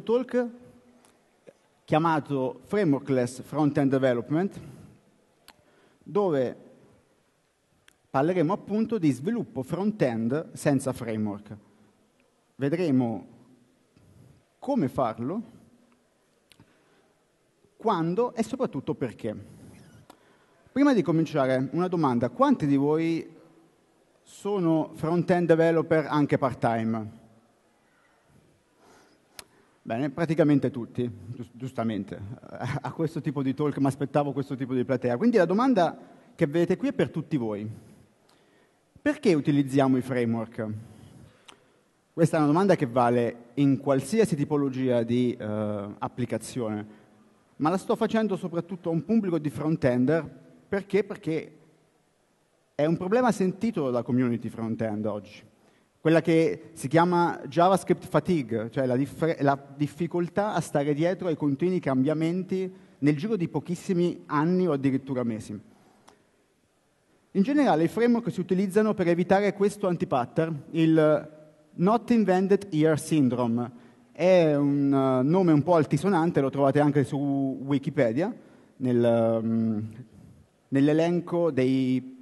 questo talk chiamato Frameworkless Frontend Development, dove parleremo appunto di sviluppo front-end senza framework. Vedremo come farlo, quando e soprattutto perché. Prima di cominciare, una domanda. Quanti di voi sono front-end developer anche part-time? Bene, praticamente tutti, giustamente. A questo tipo di talk mi aspettavo questo tipo di platea. Quindi la domanda che vedete qui è per tutti voi. Perché utilizziamo i framework? Questa è una domanda che vale in qualsiasi tipologia di eh, applicazione, ma la sto facendo soprattutto a un pubblico di front-ender perché? Perché è un problema sentito dalla community front-end oggi quella che si chiama JavaScript fatigue, cioè la, differ- la, difficoltà a stare dietro ai continui cambiamenti nel giro di pochissimi anni o addirittura mesi. In generale, i framework si utilizzano per evitare questo antipattern, il Not Invented Year Syndrome. È un uh, nome un po' altisonante, lo trovate anche su Wikipedia, nel, um, nell'elenco degli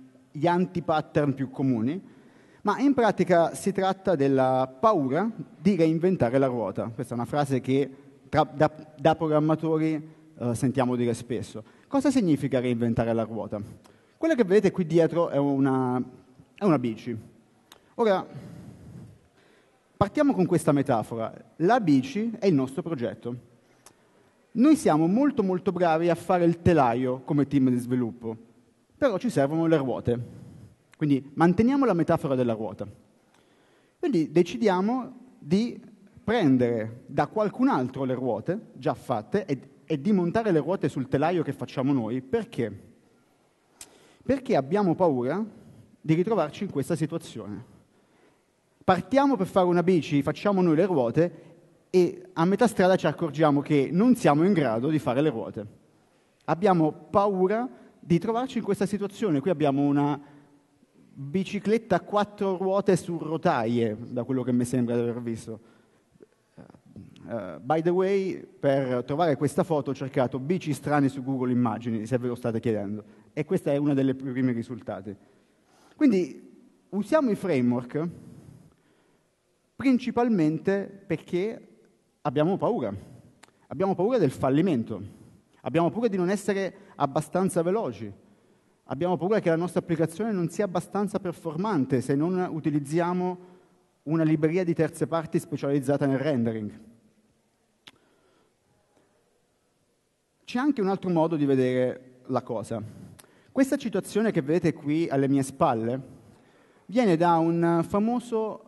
antipattern più comuni ma in pratica si tratta della paura di reinventare la ruota. Questa è una frase che tra, da, da, programmatori eh, sentiamo dire spesso. Cosa significa reinventare la ruota? Quella che vedete qui dietro è una, è una bici. Ora, partiamo con questa metafora. La bici è il nostro progetto. Noi siamo molto molto bravi a fare il telaio come team di sviluppo, però ci servono le ruote. Quindi manteniamo la metafora della ruota. Quindi decidiamo di prendere da qualcun altro le ruote già fatte e, e di montare le ruote sul telaio che facciamo noi. Perché? Perché abbiamo paura di ritrovarci in questa situazione. Partiamo per fare una bici, facciamo noi le ruote e a metà strada ci accorgiamo che non siamo in grado di fare le ruote. Abbiamo paura di trovarci in questa situazione. Qui abbiamo una bicicletta a quattro ruote su rotaie, da quello che mi sembra di aver visto. Uh, by the way, per trovare questa foto ho cercato bici strane su Google Immagini, se ve lo state chiedendo, e questa è una delle prime risultate. Quindi usiamo i framework principalmente perché abbiamo paura. Abbiamo paura del fallimento, abbiamo paura di non essere abbastanza veloci, Abbiamo paura che la nostra applicazione non sia abbastanza performante se non utilizziamo una libreria di terze parti specializzata nel rendering. C'è anche un altro modo di vedere la cosa. Questa citazione che vedete qui alle mie spalle viene da un famoso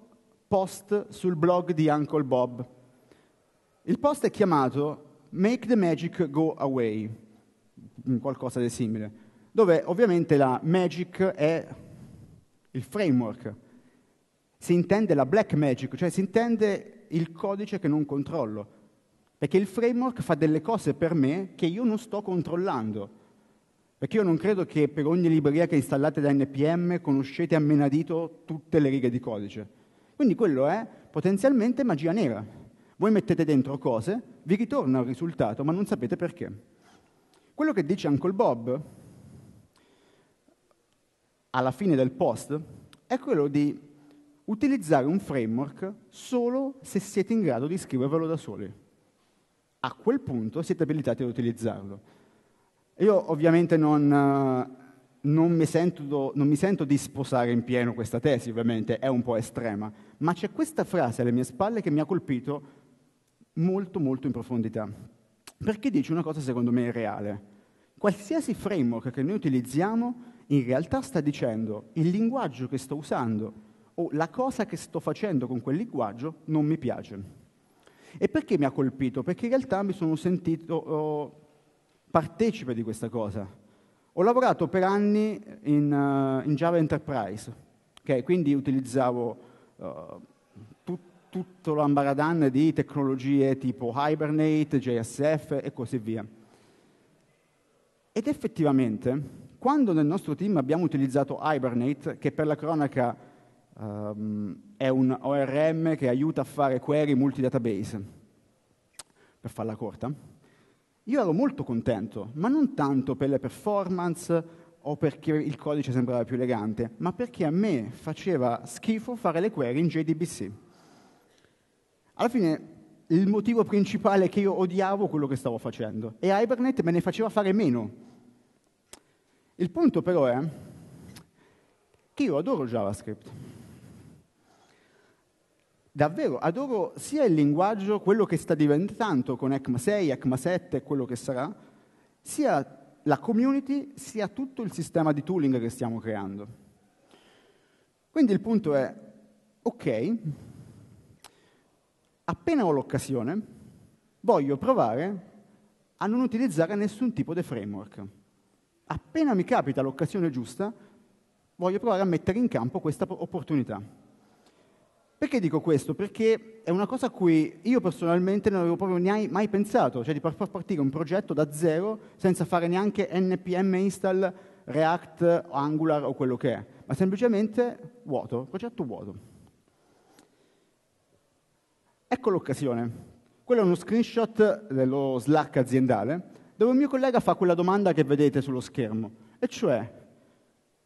post sul blog di Uncle Bob. Il post è chiamato Make the Magic Go Away, qualcosa di simile dove ovviamente la magic è il framework, si intende la black magic, cioè si intende il codice che non controllo, perché il framework fa delle cose per me che io non sto controllando. Perché io non credo che per ogni libreria che installate da NPM conoscete a menadito tutte le righe di codice. Quindi quello è potenzialmente magia nera. Voi mettete dentro cose, vi ritorna il risultato, ma non sapete perché. Quello che dice Uncle Bob alla fine del post è quello di utilizzare un framework solo se siete in grado di scrivervelo da soli. A quel punto siete abilitati ad utilizzarlo. Io ovviamente non, non, mi sento, non, mi sento, di sposare in pieno questa tesi, ovviamente è un po' estrema, ma c'è questa frase alle mie spalle che mi ha colpito molto molto in profondità, perché dice una cosa secondo me reale. Qualsiasi framework che noi utilizziamo in realtà sta dicendo il linguaggio che sto usando o la cosa che sto facendo con quel linguaggio non mi piace. E perché mi ha colpito? Perché in realtà mi sono sentito oh, partecipe di questa cosa. Ho lavorato per anni in, uh, in Java Enterprise, okay? quindi utilizzavo uh, tut, tutto l'ambaradan di tecnologie tipo Hibernate, JSF e così via. Ed effettivamente quando nel nostro team abbiamo utilizzato Hibernate, che per la cronaca um, è un ORM che aiuta a fare query multidatabase, per farla corta, io ero molto contento, ma non tanto per le performance o perché il codice sembrava più elegante, ma perché a me faceva schifo fare le query in JDBC. Alla fine il motivo principale è che io odiavo quello che stavo facendo e Hibernate me ne faceva fare meno il punto però è che io adoro JavaScript. Davvero, adoro sia il linguaggio, quello che sta diventando con ECMA6, ECMA7, e quello che sarà, sia la community, sia tutto il sistema di tooling che stiamo creando. Quindi il punto è, ok, appena ho l'occasione, voglio provare a non utilizzare nessun tipo di framework appena mi capita l'occasione giusta, voglio provare a mettere in campo questa opportunità. Perché dico questo? Perché è una cosa a cui io personalmente non avevo proprio mai pensato, cioè di far partire un progetto da zero senza fare neanche NPM install, React, Angular o quello che è, ma semplicemente vuoto, progetto vuoto. Ecco l'occasione. Quello è uno screenshot dello Slack aziendale dove un mio collega fa quella domanda che vedete sullo schermo, e cioè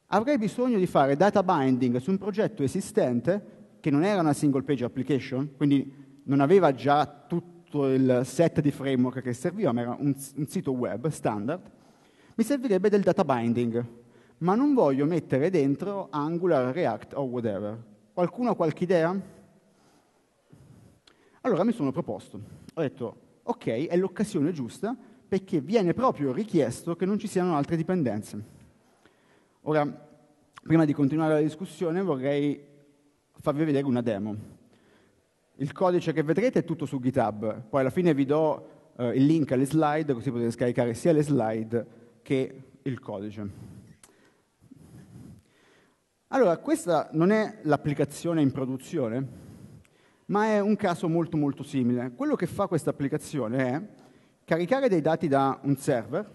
avrei bisogno di fare data binding su un progetto esistente che non era una single page application, quindi non aveva già tutto il set di framework che serviva, ma era un, un sito web standard, mi servirebbe del data binding, ma non voglio mettere dentro Angular, React o whatever. Qualcuno ha qualche idea? Allora mi sono proposto, ho detto ok, è l'occasione giusta perché viene proprio richiesto che non ci siano altre dipendenze. Ora, prima di continuare la discussione vorrei farvi vedere una demo. Il codice che vedrete è tutto su GitHub, poi alla fine vi do eh, il link alle slide così potete scaricare sia le slide che il codice. Allora, questa non è l'applicazione in produzione, ma è un caso molto molto simile. Quello che fa questa applicazione è Caricare dei dati da un server,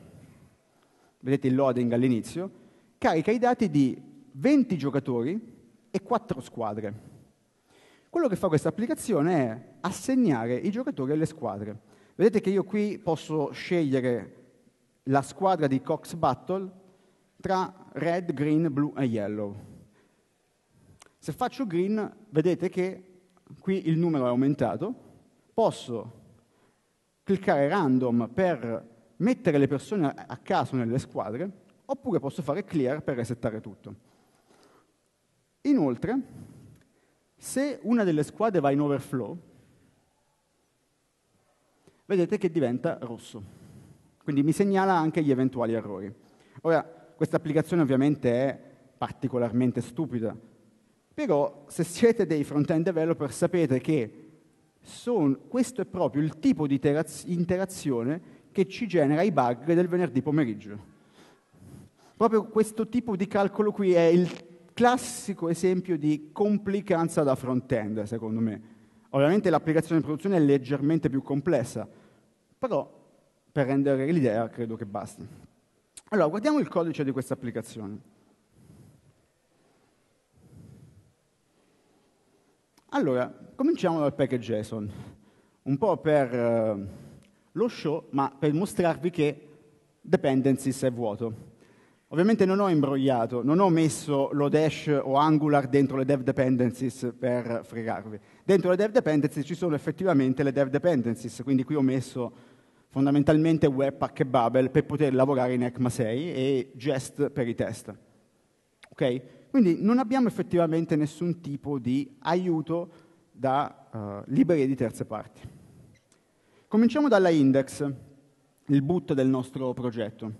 vedete il loading all'inizio, carica i dati di 20 giocatori e 4 squadre. Quello che fa questa applicazione è assegnare i giocatori alle squadre. Vedete che io qui posso scegliere la squadra di Cox Battle tra red, green, blu e yellow. Se faccio green, vedete che qui il numero è aumentato, posso cliccare random per mettere le persone a caso nelle squadre, oppure posso fare clear per resettare tutto. Inoltre, se una delle squadre va in overflow, vedete che diventa rosso. Quindi mi segnala anche gli eventuali errori. Ora, questa applicazione ovviamente è particolarmente stupida, però se siete dei front-end developer sapete che sono, questo è proprio il tipo di interazione che ci genera i bug del venerdì pomeriggio. Proprio questo tipo di calcolo qui è il classico esempio di complicanza da front-end, secondo me. Ovviamente l'applicazione di produzione è leggermente più complessa, però per rendere l'idea credo che basti. Allora, guardiamo il codice di questa applicazione. Allora, cominciamo dal package JSON, un po' per eh, lo show, ma per mostrarvi che dependencies è vuoto. Ovviamente non ho imbrogliato, non ho messo lo dash o Angular dentro le dev dependencies per fregarvi. Dentro le dev dependencies ci sono effettivamente le dev dependencies, quindi qui ho messo fondamentalmente Webpack e Babel per poter lavorare in ECMA 6 e Jest per i test. Okay? Quindi non abbiamo effettivamente nessun tipo di aiuto da uh, librerie di terze parti. Cominciamo dalla index, il boot del nostro progetto.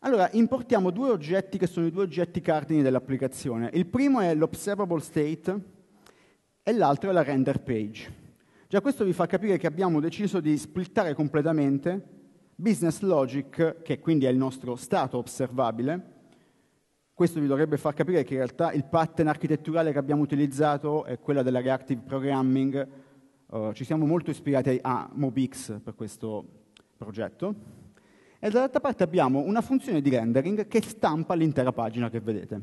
Allora, importiamo due oggetti che sono i due oggetti cardini dell'applicazione. Il primo è l'observable state e l'altro è la render page. Già questo vi fa capire che abbiamo deciso di splittare completamente business logic, che quindi è il nostro stato osservabile, questo vi dovrebbe far capire che in realtà il pattern architetturale che abbiamo utilizzato è quello della reactive programming. Uh, ci siamo molto ispirati a MobX per questo progetto. E dall'altra parte abbiamo una funzione di rendering che stampa l'intera pagina che vedete.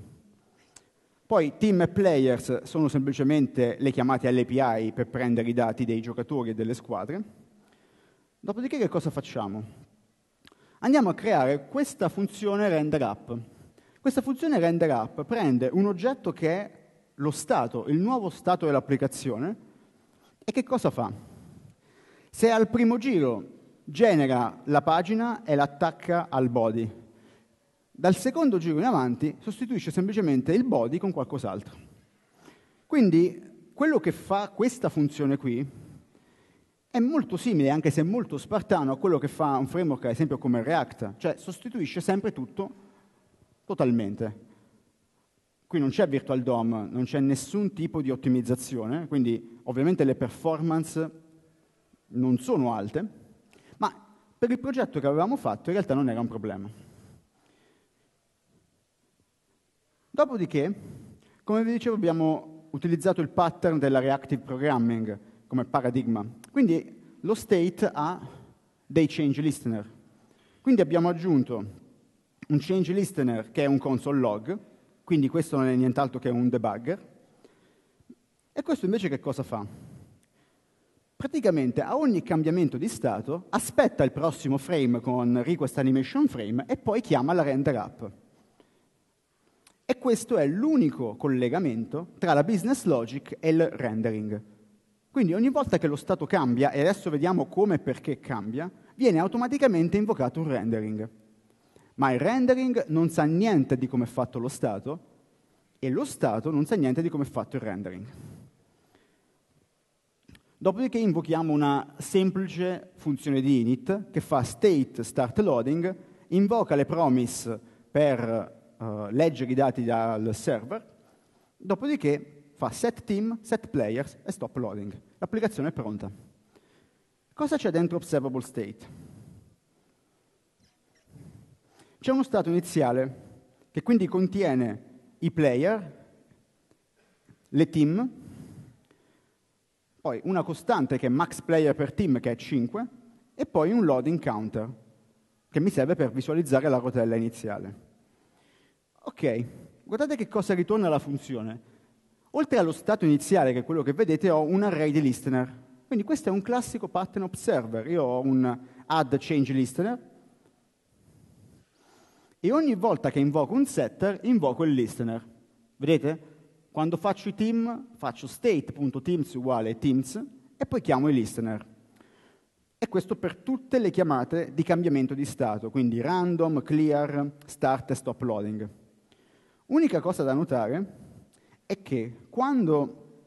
Poi team e players sono semplicemente le chiamate all'API per prendere i dati dei giocatori e delle squadre. Dopodiché che cosa facciamo? Andiamo a creare questa funzione render app. Questa funzione render app prende un oggetto che è lo stato, il nuovo stato dell'applicazione, e che cosa fa? Se al primo giro genera la pagina e l'attacca al body, dal secondo giro in avanti sostituisce semplicemente il body con qualcos'altro. Quindi quello che fa questa funzione qui è molto simile, anche se molto spartano, a quello che fa un framework ad esempio come React, cioè sostituisce sempre tutto Totalmente. Qui non c'è virtual DOM, non c'è nessun tipo di ottimizzazione, quindi ovviamente le performance non sono alte, ma per il progetto che avevamo fatto in realtà non era un problema. Dopodiché, come vi dicevo, abbiamo utilizzato il pattern della reactive programming come paradigma. Quindi lo state ha dei change listener. Quindi abbiamo aggiunto un change listener che è un console log, quindi questo non è nient'altro che un debugger. E questo invece che cosa fa? Praticamente a ogni cambiamento di stato aspetta il prossimo frame con request animation frame e poi chiama la render app. E questo è l'unico collegamento tra la business logic e il rendering. Quindi ogni volta che lo stato cambia, e adesso vediamo come e perché cambia, viene automaticamente invocato un rendering ma il rendering non sa niente di come è fatto lo stato e lo stato non sa niente di come è fatto il rendering. Dopodiché invochiamo una semplice funzione di init che fa state start loading, invoca le promise per uh, leggere i dati dal server, dopodiché fa set team, set players e stop loading. L'applicazione è pronta. Cosa c'è dentro observable state? C'è uno stato iniziale che quindi contiene i player, le team, poi una costante che è max player per team che è 5 e poi un loading counter che mi serve per visualizzare la rotella iniziale. Ok, guardate che cosa ritorna la funzione. Oltre allo stato iniziale, che è quello che vedete, ho un array di listener. Quindi questo è un classico pattern observer. Io ho un add change listener e ogni volta che invoco un setter invoco il listener. Vedete? Quando faccio i team faccio state.teams uguale teams e poi chiamo i listener. E questo per tutte le chiamate di cambiamento di stato, quindi random, clear, start e stop loading. Unica cosa da notare è che quando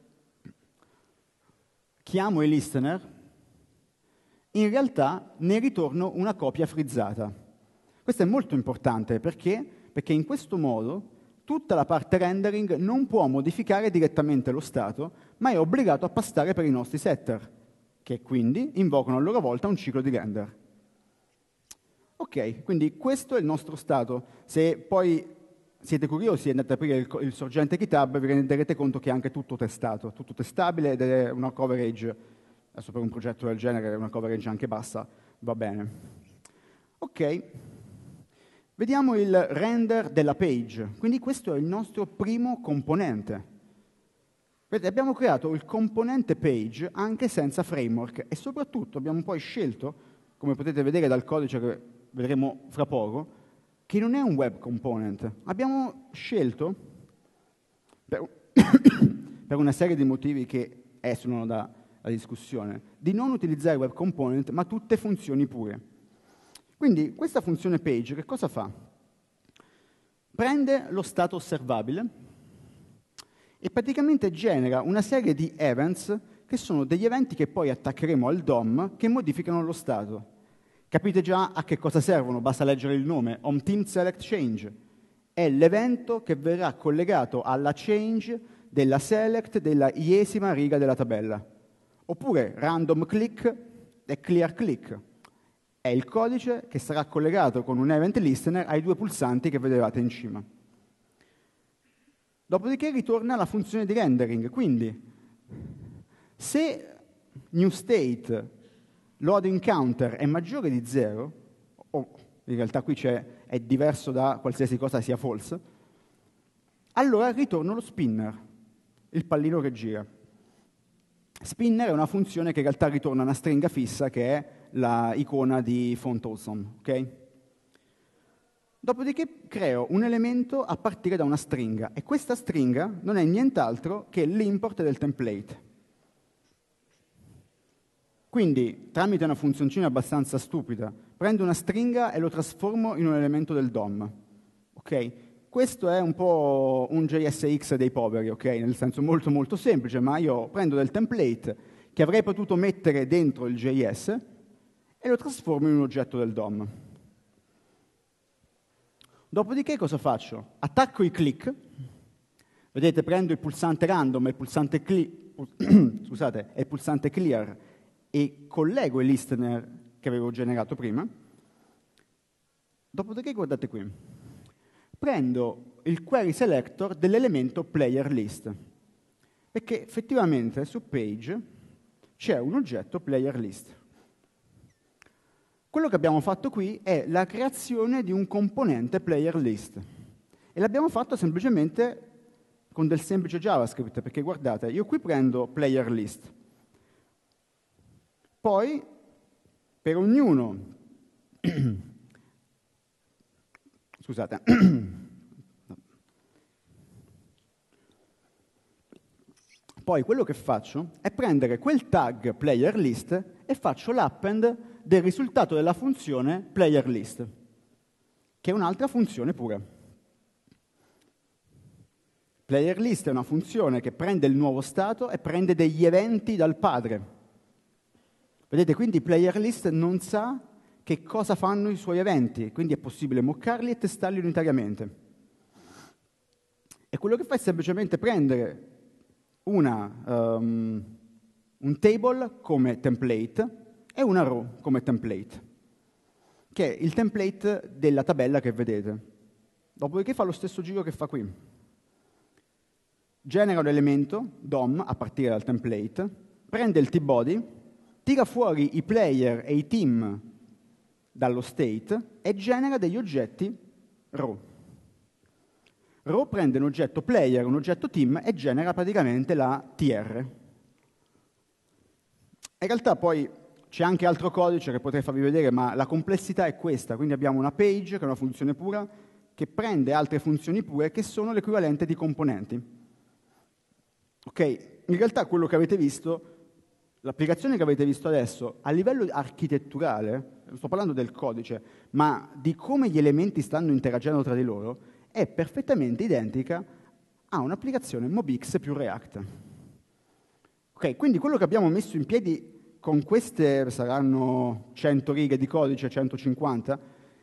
chiamo i listener, in realtà ne ritorno una copia frizzata. Questo è molto importante perché? Perché in questo modo tutta la parte rendering non può modificare direttamente lo stato, ma è obbligato a passare per i nostri setter, che quindi invocano a loro volta un ciclo di render. Ok, quindi questo è il nostro stato. Se poi siete curiosi e andate a aprire il, il, sorgente GitHub, vi renderete conto che è anche tutto testato, tutto testabile ed è una coverage, adesso per un progetto del genere, una coverage anche bassa, va bene. Ok, Vediamo il render della page, quindi questo è il nostro primo componente. Vedete, abbiamo creato il componente page anche senza framework e soprattutto abbiamo poi scelto, come potete vedere dal codice che vedremo fra poco, che non è un web component. Abbiamo scelto, per, per una serie di motivi che escono dalla discussione, di non utilizzare web component ma tutte funzioni pure. Quindi questa funzione page che cosa fa? Prende lo stato osservabile e praticamente genera una serie di events che sono degli eventi che poi attaccheremo al DOM che modificano lo stato. Capite già a che cosa servono, basta leggere il nome, Home Team Select Change. È l'evento che verrà collegato alla change della select della iesima riga della tabella. Oppure random click e clear click è il codice che sarà collegato con un event listener ai due pulsanti che vedevate in cima. Dopodiché ritorna la funzione di rendering, quindi se new state loading counter è maggiore di 0, o in realtà qui è diverso da qualsiasi cosa sia false, allora ritorno lo spinner, il pallino che gira. Spinner è una funzione che in realtà ritorna una stringa fissa che è l'icona di font awesome, ok? Dopodiché creo un elemento a partire da una stringa e questa stringa non è nient'altro che l'import del template. Quindi, tramite una funzioncina abbastanza stupida, prendo una stringa e lo trasformo in un elemento del DOM. Okay? Questo è un po' un JSX dei poveri, okay? nel senso molto molto semplice, ma io prendo del template che avrei potuto mettere dentro il JS e lo trasformo in un oggetto del DOM. Dopodiché cosa faccio? Attacco i click, vedete prendo il pulsante random e il pulsante, scusate, e il pulsante clear e collego il listener che avevo generato prima, dopodiché guardate qui, prendo il query selector dell'elemento player list, perché effettivamente su page c'è un oggetto player list. Quello che abbiamo fatto qui è la creazione di un componente player list e l'abbiamo fatto semplicemente con del semplice JavaScript, perché guardate, io qui prendo player list, poi per ognuno, scusate, poi quello che faccio è prendere quel tag player list e faccio l'append del risultato della funzione player list, che è un'altra funzione pure. Player list è una funzione che prende il nuovo stato e prende degli eventi dal padre. Vedete, quindi player list non sa che cosa fanno i suoi eventi, quindi è possibile moccarli e testarli unitariamente. E quello che fa è semplicemente prendere una, um, un table come template e una row come template, che è il template della tabella che vedete. Dopodiché fa lo stesso giro che fa qui. Genera un elemento, DOM, a partire dal template, prende il t-body, tira fuori i player e i team dallo state e genera degli oggetti row. Row prende un oggetto player, un oggetto team e genera praticamente la TR. In realtà poi c'è anche altro codice che potrei farvi vedere, ma la complessità è questa. Quindi abbiamo una page, che è una funzione pura, che prende altre funzioni pure che sono l'equivalente di componenti. Ok, in realtà quello che avete visto, l'applicazione che avete visto adesso, a livello architetturale, sto parlando del codice, ma di come gli elementi stanno interagendo tra di loro, è perfettamente identica a un'applicazione MobX più React. Ok, quindi quello che abbiamo messo in piedi con queste saranno 100 righe di codice, 150,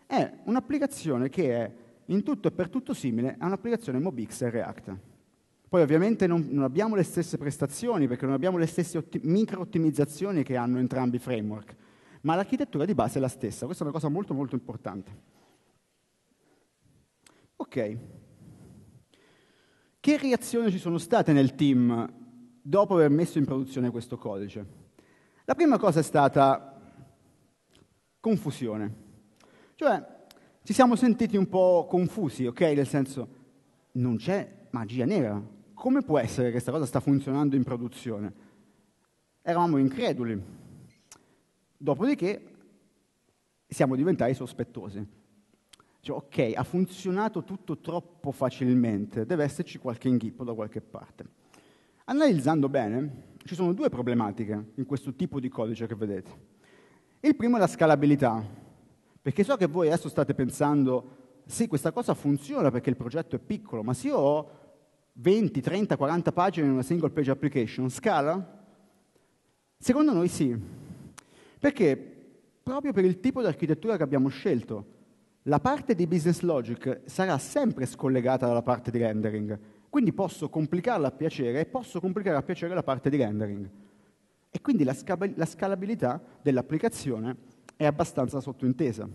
è un'applicazione che è in tutto e per tutto simile a un'applicazione Mobix e React. Poi ovviamente non, non, abbiamo le stesse prestazioni perché non abbiamo le stesse otti- micro-ottimizzazioni che hanno entrambi i framework, ma l'architettura di base è la stessa, questa è una cosa molto molto importante. Ok, che reazioni ci sono state nel team dopo aver messo in produzione questo codice? La prima cosa è stata confusione. Cioè, ci siamo sentiti un po' confusi, ok? Nel senso, non c'è magia nera. Come può essere che questa cosa sta funzionando in produzione? Eravamo increduli. Dopodiché siamo diventati sospettosi. Cioè, ok, ha funzionato tutto troppo facilmente, deve esserci qualche inghippo da qualche parte. Analizzando bene, ci sono due problematiche in questo tipo di codice che vedete. Il primo è la scalabilità, perché so che voi adesso state pensando, sì, questa cosa funziona perché il progetto è piccolo, ma se io ho 20, 30, 40 pagine in una single page application, scala? Secondo noi sì, perché proprio per il tipo di architettura che abbiamo scelto, la parte di business logic sarà sempre scollegata dalla parte di rendering, quindi posso complicarla a piacere e posso complicare a piacere la parte di rendering. E quindi la, sca- la scalabilità dell'applicazione è abbastanza sottointesa.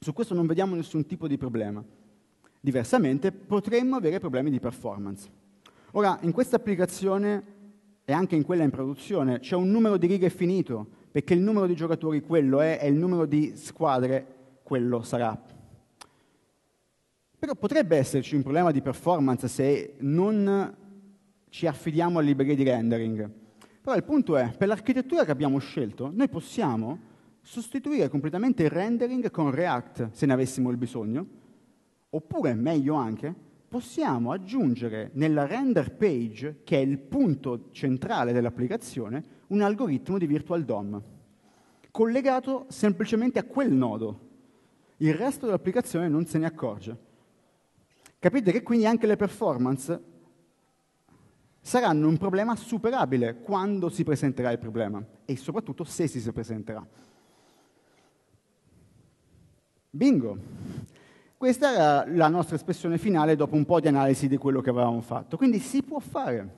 Su questo non vediamo nessun tipo di problema. Diversamente potremmo avere problemi di performance. Ora, in questa applicazione e anche in quella in produzione c'è un numero di righe finito, perché il numero di giocatori quello è e il numero di squadre quello sarà. Però potrebbe esserci un problema di performance se non ci affidiamo alle librerie di rendering. Però il punto è, per l'architettura che abbiamo scelto, noi possiamo sostituire completamente il rendering con React, se ne avessimo il bisogno, oppure, meglio anche, possiamo aggiungere nella render page, che è il punto centrale dell'applicazione, un algoritmo di virtual DOM, collegato semplicemente a quel nodo. Il resto dell'applicazione non se ne accorge. Capite che quindi anche le performance saranno un problema superabile quando si presenterà il problema e soprattutto se si presenterà. Bingo! Questa era la nostra espressione finale dopo un po' di analisi di quello che avevamo fatto. Quindi si può fare,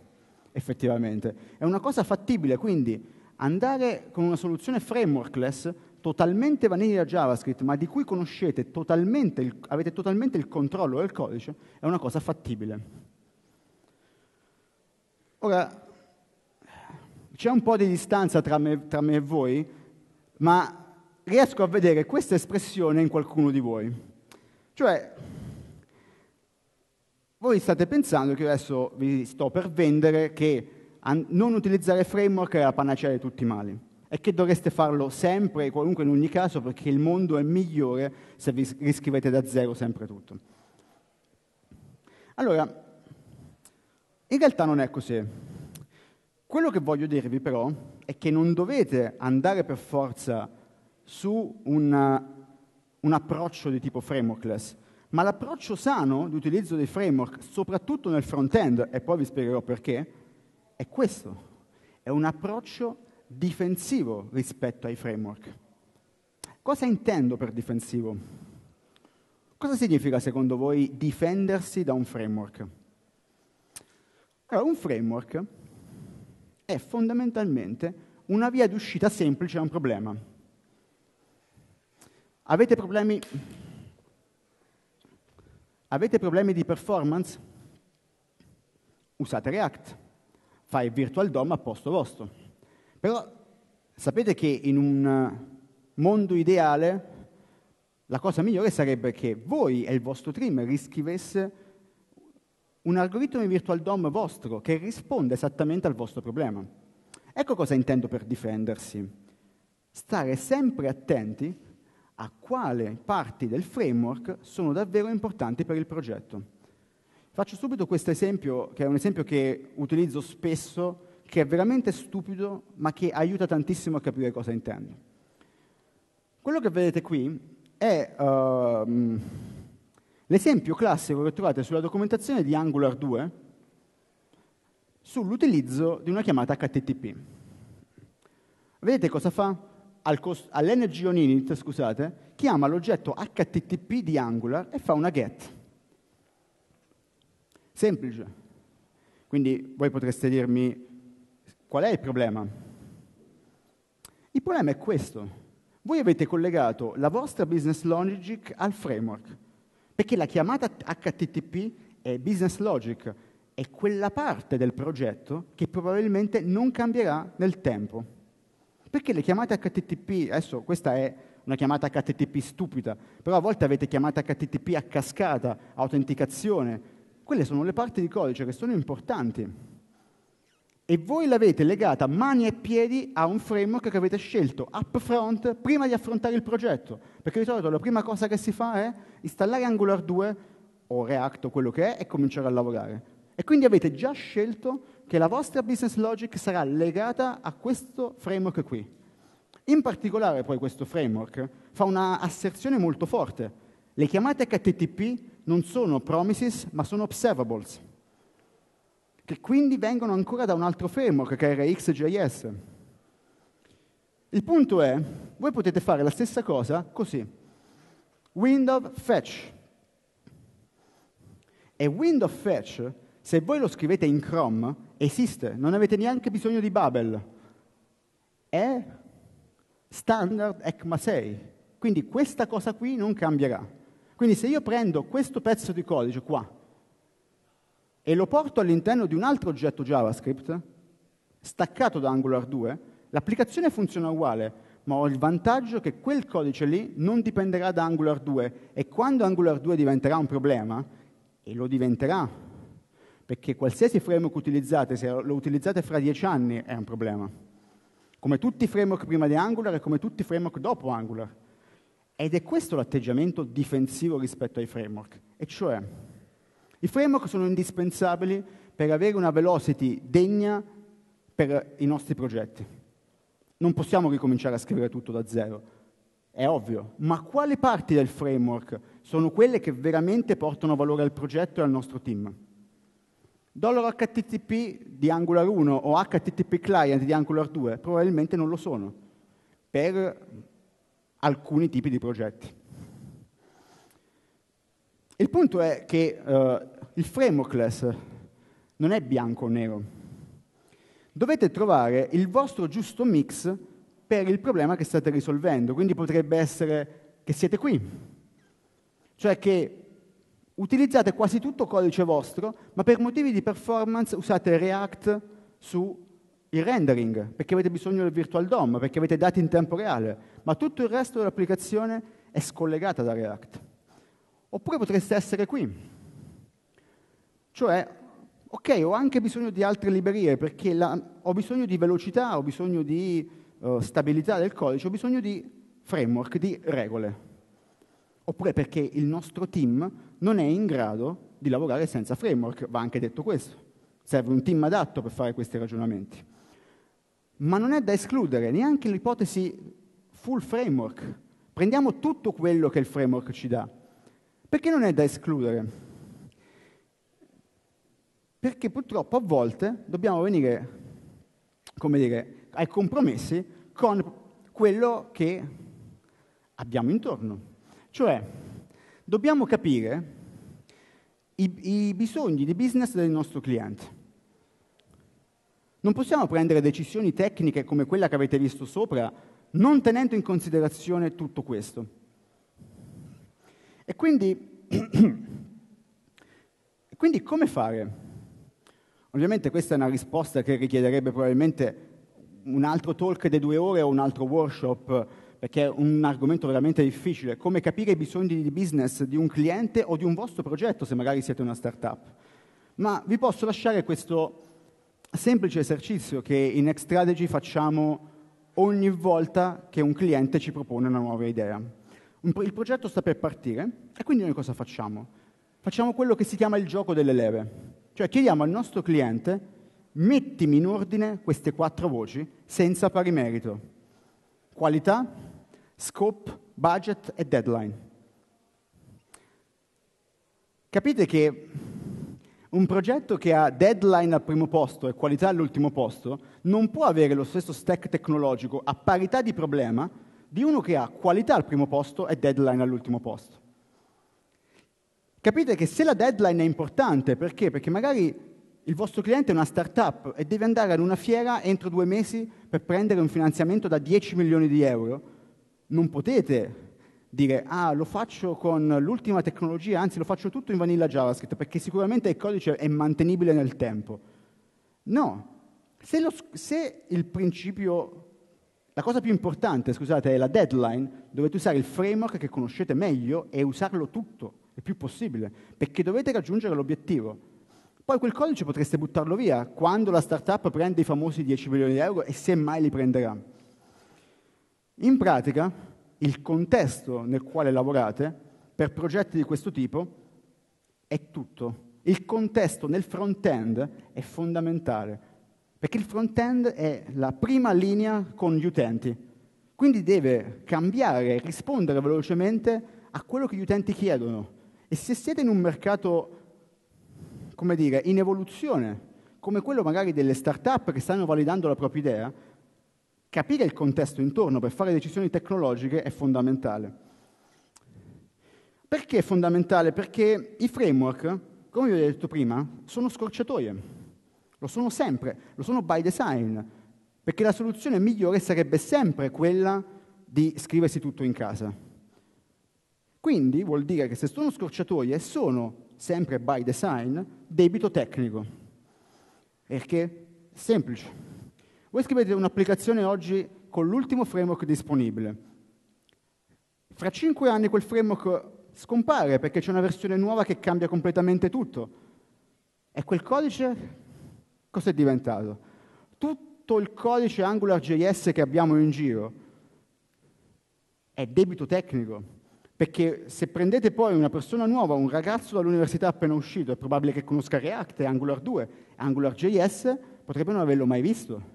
effettivamente. È una cosa fattibile, quindi andare con una soluzione frameworkless totalmente vaniglia JavaScript, ma di cui conoscete totalmente, il, avete totalmente il controllo del codice, è una cosa fattibile. Ora, c'è un po' di distanza tra me, tra me e voi, ma riesco a vedere questa espressione in qualcuno di voi. Cioè, voi state pensando che adesso vi sto per vendere che non utilizzare framework è la panacea di tutti i mali e che dovreste farlo sempre e qualunque in ogni caso perché il mondo è migliore se vi riscrivete da zero sempre tutto. Allora, in realtà non è così. Quello che voglio dirvi però è che non dovete andare per forza su una, un approccio di tipo frameworkless, ma l'approccio sano di utilizzo dei framework, soprattutto nel front-end, e poi vi spiegherò perché, è questo. È un approccio difensivo rispetto ai framework. Cosa intendo per difensivo? Cosa significa secondo voi difendersi da un framework? Allora, un framework è fondamentalmente una via d'uscita semplice a un problema. Avete problemi, avete problemi di performance? Usate React, fai virtual DOM a posto vostro. Però sapete che in un eh, mondo ideale la cosa migliore sarebbe che voi e il vostro team riscrivesse un algoritmo in virtual DOM vostro che risponde esattamente al vostro problema. Ecco cosa intendo per difendersi. Stare sempre attenti a quale parti del framework sono davvero importanti per il progetto. Faccio subito questo esempio, che è un esempio che utilizzo spesso che è veramente stupido, ma che aiuta tantissimo a capire cosa intendo. Quello che vedete qui è uh, l'esempio classico che trovate sulla documentazione di Angular 2 sull'utilizzo di una chiamata HTTP. Vedete cosa fa? Al cost- all'energy on init, scusate, chiama l'oggetto HTTP di Angular e fa una get. Semplice. Quindi voi potreste dirmi, Qual è il problema? Il problema è questo. Voi avete collegato la vostra business logic al framework, perché la chiamata HTTP è business logic, è quella parte del progetto che probabilmente non cambierà nel tempo. Perché le chiamate HTTP, adesso questa è una chiamata HTTP stupida, però a volte avete chiamate HTTP a cascata, autenticazione, quelle sono le parti di codice che sono importanti e voi l'avete legata mani e piedi a un framework che avete scelto upfront prima di affrontare il progetto. Perché di solito la prima cosa che si fa è installare Angular 2 o React o quello che è e cominciare a lavorare. E quindi avete già scelto che la vostra business logic sarà legata a questo framework qui. In particolare poi questo framework fa una asserzione molto forte. Le chiamate HTTP non sono promises ma sono observables che quindi vengono ancora da un altro framework che era XJS. Il punto è, voi potete fare la stessa cosa così. Windows fetch. E Windows fetch, se voi lo scrivete in Chrome, esiste, non avete neanche bisogno di Babel. È standard ECMA 6. Quindi questa cosa qui non cambierà. Quindi se io prendo questo pezzo di codice qua e lo porto all'interno di un altro oggetto JavaScript, staccato da Angular 2, l'applicazione funziona uguale, ma ho il vantaggio che quel codice lì non dipenderà da Angular 2 e quando Angular 2 diventerà un problema, e lo diventerà, perché qualsiasi framework utilizzate, se lo utilizzate fra dieci anni, è un problema. Come tutti i framework prima di Angular e come tutti i framework dopo Angular. Ed è questo l'atteggiamento difensivo rispetto ai framework, e cioè i framework sono indispensabili per avere una velocity degna per i nostri progetti. Non possiamo ricominciare a scrivere tutto da zero, è ovvio, ma quali parti del framework sono quelle che veramente portano valore al progetto e al nostro team? Dollaro HTTP di Angular 1 o HTTP client di Angular 2 probabilmente non lo sono per alcuni tipi di progetti. Il punto è che eh, il Frameworkless non è bianco o nero. Dovete trovare il vostro giusto mix per il problema che state risolvendo. Quindi potrebbe essere che siete qui, cioè che utilizzate quasi tutto codice vostro, ma per motivi di performance usate React su il rendering, perché avete bisogno del virtual DOM, perché avete dati in tempo reale, ma tutto il resto dell'applicazione è scollegata da React. Oppure potreste essere qui. Cioè, ok, ho anche bisogno di altre librerie perché la, ho bisogno di velocità, ho bisogno di uh, stabilità del codice, ho bisogno di framework, di regole. Oppure perché il nostro team non è in grado di lavorare senza framework, va anche detto questo. Serve un team adatto per fare questi ragionamenti. Ma non è da escludere neanche l'ipotesi full framework. Prendiamo tutto quello che il framework ci dà perché non è da escludere? Perché purtroppo a volte dobbiamo venire, come dire, ai compromessi con quello che abbiamo intorno. Cioè, dobbiamo capire i, i bisogni di business del nostro cliente. Non possiamo prendere decisioni tecniche come quella che avete visto sopra non tenendo in considerazione tutto questo. E quindi, quindi come fare? Ovviamente questa è una risposta che richiederebbe probabilmente un altro talk di due ore o un altro workshop, perché è un argomento veramente difficile. Come capire i bisogni di business di un cliente o di un vostro progetto, se magari siete una startup. Ma vi posso lasciare questo semplice esercizio che in Next Strategy facciamo ogni volta che un cliente ci propone una nuova idea il progetto sta per partire e quindi noi cosa facciamo? Facciamo quello che si chiama il gioco delle leve, cioè chiediamo al nostro cliente mettimi in ordine queste quattro voci senza pari merito, qualità, scope, budget e deadline. Capite che un progetto che ha deadline al primo posto e qualità all'ultimo posto non può avere lo stesso stack tecnologico a parità di problema di uno che ha qualità al primo posto e deadline all'ultimo posto. Capite che se la deadline è importante, perché? Perché magari il vostro cliente è una startup e deve andare ad una fiera entro due mesi per prendere un finanziamento da 10 milioni di euro, non potete dire ah lo faccio con l'ultima tecnologia, anzi lo faccio tutto in vanilla JavaScript perché sicuramente il codice è mantenibile nel tempo. No, se, lo, se il principio la cosa più importante, scusate, è la deadline, dovete usare il framework che conoscete meglio e usarlo tutto, il più possibile, perché dovete raggiungere l'obiettivo. Poi quel codice potreste buttarlo via quando la startup prende i famosi 10 milioni di euro e semmai li prenderà. In pratica, il contesto nel quale lavorate per progetti di questo tipo è tutto. Il contesto nel front-end è fondamentale perché il front-end è la prima linea con gli utenti, quindi deve cambiare, rispondere velocemente a quello che gli utenti chiedono. E se siete in un mercato, come dire, in evoluzione, come quello magari delle start-up che stanno validando la propria idea, capire il contesto intorno per fare decisioni tecnologiche è fondamentale. Perché è fondamentale? Perché i framework, come vi ho detto prima, sono scorciatoie. Lo sono sempre, lo sono by design, perché la soluzione migliore sarebbe sempre quella di scriversi tutto in casa. Quindi vuol dire che se sono scorciatoie sono sempre by design debito tecnico. Perché? Semplice. Voi scrivete un'applicazione oggi con l'ultimo framework disponibile. Fra cinque anni quel framework scompare perché c'è una versione nuova che cambia completamente tutto. E quel codice cosa è diventato? Tutto il codice AngularJS che abbiamo in giro è debito tecnico. Perché se prendete poi una persona nuova, un ragazzo dall'università appena uscito, è probabile che conosca React, Angular 2, AngularJS, potrebbe non averlo mai visto.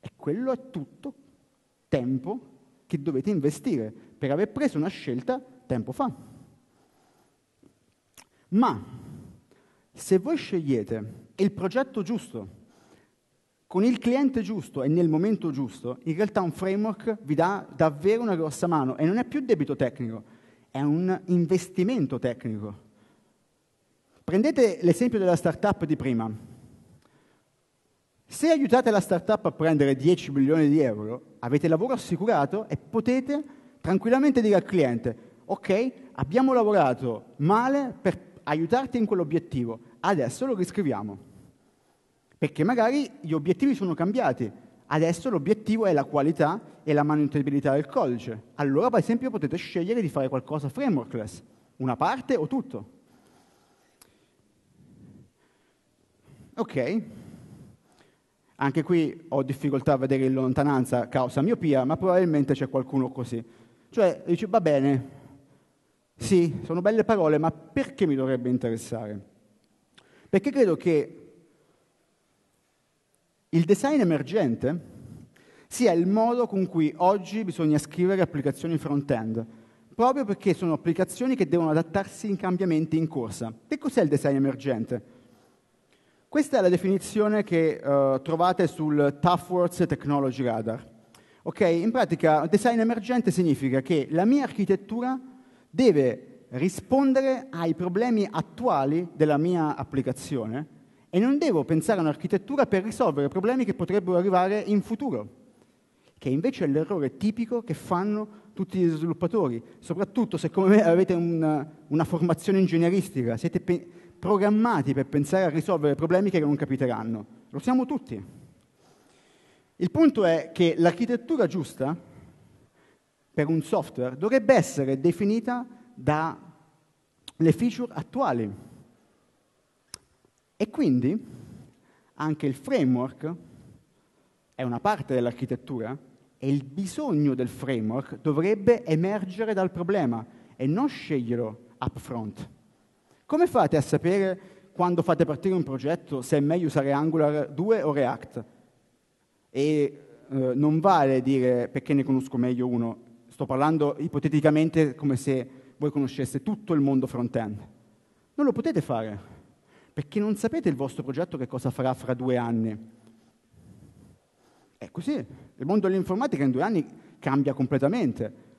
E quello è tutto tempo che dovete investire per aver preso una scelta tempo fa. Ma se voi scegliete il progetto giusto, con il cliente giusto e nel momento giusto, in realtà un framework vi dà davvero una grossa mano e non è più debito tecnico, è un investimento tecnico. Prendete l'esempio della startup di prima. Se aiutate la startup a prendere 10 milioni di euro, avete lavoro assicurato e potete tranquillamente dire al cliente, ok, abbiamo lavorato male per aiutarti in quell'obiettivo, adesso lo riscriviamo. Perché magari gli obiettivi sono cambiati. Adesso l'obiettivo è la qualità e la manutenibilità del codice. Allora, per esempio, potete scegliere di fare qualcosa frameworkless, una parte o tutto. Ok, anche qui ho difficoltà a vedere in lontananza causa miopia, ma probabilmente c'è qualcuno così. Cioè, dice, va bene, sì, sono belle parole, ma perché mi dovrebbe interessare? Perché credo che il design emergente sia il modo con cui oggi bisogna scrivere applicazioni front-end, proprio perché sono applicazioni che devono adattarsi in cambiamenti in corsa. Che cos'è il design emergente? Questa è la definizione che uh, trovate sul Toughwords Technology Radar. Okay? In pratica, design emergente significa che la mia architettura deve rispondere ai problemi attuali della mia applicazione e non devo pensare a un'architettura per risolvere problemi che potrebbero arrivare in futuro, che invece è l'errore tipico che fanno tutti gli sviluppatori, soprattutto se come me avete una, una formazione ingegneristica, siete pe- programmati per pensare a risolvere problemi che non capiteranno. Lo siamo tutti. Il punto è che l'architettura giusta per un software dovrebbe essere definita dalle feature attuali. E quindi anche il framework è una parte dell'architettura e il bisogno del framework dovrebbe emergere dal problema e non sceglierlo upfront. Come fate a sapere quando fate partire un progetto se è meglio usare Angular 2 o React? E eh, non vale dire perché ne conosco meglio uno, sto parlando ipoteticamente come se voi conosceste tutto il mondo front-end. Non lo potete fare, perché non sapete il vostro progetto che cosa farà fra due anni. È così, il mondo dell'informatica in due anni cambia completamente.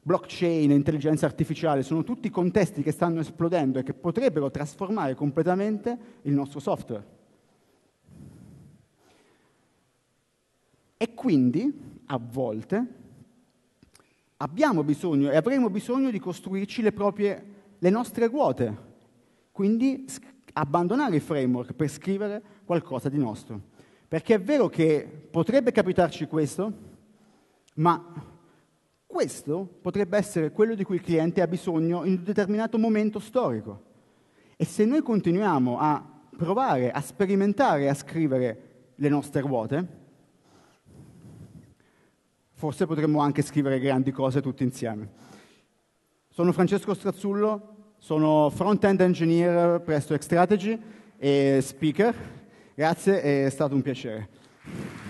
Blockchain, intelligenza artificiale, sono tutti contesti che stanno esplodendo e che potrebbero trasformare completamente il nostro software. E quindi, a volte, abbiamo bisogno e avremo bisogno di costruirci le, proprie, le nostre ruote, quindi abbandonare il framework per scrivere qualcosa di nostro. Perché è vero che potrebbe capitarci questo, ma questo potrebbe essere quello di cui il cliente ha bisogno in un determinato momento storico. E se noi continuiamo a provare, a sperimentare, a scrivere le nostre ruote, forse potremmo anche scrivere grandi cose tutti insieme. Sono Francesco Strazzullo, sono front-end engineer presso Extrategy e speaker. Grazie, è stato un piacere.